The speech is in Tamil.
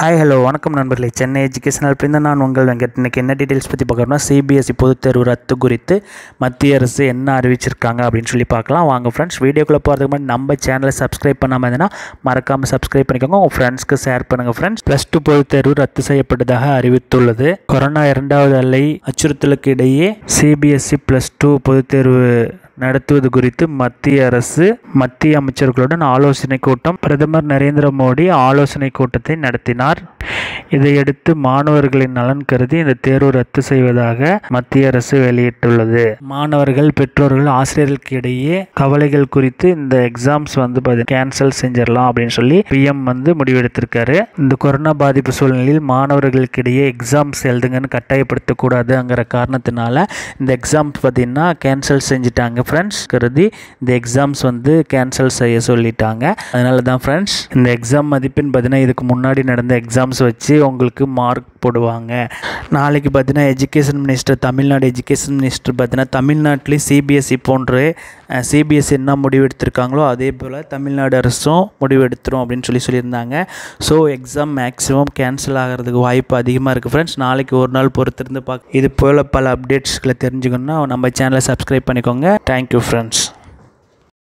ஹாய் ஹலோ வணக்கம் நண்பர்களே சென்னை எஜுகேஷனல் பிரிந்த நான் உங்கள் வெங்கட் இன்றைக்கி என்ன டீட்டெயில்ஸ் பற்றி பார்க்குறோம்னா சிபிஎஸ்சி e பொதுத் தேர்வு ரத்து குறித்து மத்திய அரசு என்ன அறிவிச்சிருக்காங்க அப்படின்னு சொல்லி பார்க்கலாம் வாங்க ஃப்ரெண்ட்ஸ் வீடியோக்குள்ளே போகிறதுக்கு முன்னாடி நம்ம சேனலை சப்ஸ்கிரைப் பண்ணாமல் இருந்ததுன்னா மறக்காமல் சப்ஸ்கிரைப் பண்ணிக்கோங்க உங்கள் ஃப்ரெண்ட்ஸ்க்கு ஷேர் பண்ணுங்கள் ஃப்ரெண்ட்ஸ் ப்ளஸ் டூ பொதுத் தேர்வு ரத்து செய்யப்பட்டதாக அறிவித்துள்ளது கொரோனா இரண்டாவது அலை அச்சுறுத்தலுக்கு இடையே சிபிஎஸ்சி ப்ளஸ் டூ பொதுத் தேர்வு நடத்துவது குறித்து மத்திய அரசு மத்திய அமைச்சர்களுடன் ஆலோசனை கூட்டம் பிரதமர் நரேந்திர மோடி ஆலோசனை கூட்டத்தை நடத்தினார் இதையடுத்து மாணவர்களின் நலன் கருதி இந்த தேர்வு ரத்து செய்வதாக மத்திய அரசு வெளியிட்டுள்ளது மாணவர்கள் பெற்றோர்கள் ஆசிரியர்களுக்கு இடையே கவலைகள் குறித்து இந்த எக்ஸாம்ஸ் வந்து கேன்சல் செஞ்சிடலாம் அப்படின்னு சொல்லி பிஎம் வந்து முடிவெடுத்திருக்காரு இந்த கொரோனா பாதிப்பு சூழ்நிலையில் மாணவர்களுக்கு இடையே எக்ஸாம்ஸ் எழுதுங்கன்னு கட்டாயப்படுத்தக்கூடாதுங்கிற காரணத்தினால இந்த எக்ஸாம்ஸ் பார்த்தீங்கன்னா கேன்சல் செஞ்சுட்டாங்க ஃப்ரெண்ட்ஸ் கருதி இந்த எக்ஸாம்ஸ் வந்து கேன்சல் செய்ய சொல்லிட்டாங்க அதனால தான் ஃப்ரெண்ட்ஸ் இந்த எக்ஸாம் மதிப்பெண் பார்த்திங்கன்னா இதுக்கு முன்னாடி நடந்த எக்ஸாம்ஸ் வச்சு சொல்லி உங்களுக்கு மார்க் போடுவாங்க நாளைக்கு பார்த்தீங்கன்னா education minister Tamil Nadu education minister பார்த்தீங்கன்னா தமிழ்நாட்டிலே சிபிஎஸ்சி e போன்று சிபிஎஸ்சி e என்ன முடிவு எடுத்திருக்காங்களோ அதே போல் தமிழ்நாடு அரசும் முடிவு எடுத்துரும் அப்படின்னு சொல்லி சொல்லியிருந்தாங்க ஸோ எக்ஸாம் மேக்ஸிமம் கேன்சல் ஆகிறதுக்கு வாய்ப்பு அதிகமாக இருக்குது ஃப்ரெண்ட்ஸ் நாளைக்கு ஒரு நாள் பொறுத்திருந்து பார்க்க இது போல் பல அப்டேட்ஸ்களை தெரிஞ்சுக்கணும்னா நம்ம சேனலை சப்ஸ்கிரைப் பண்ணிக்கோங்க தேங்க்யூ ஃப்ரெண்ட்ஸ்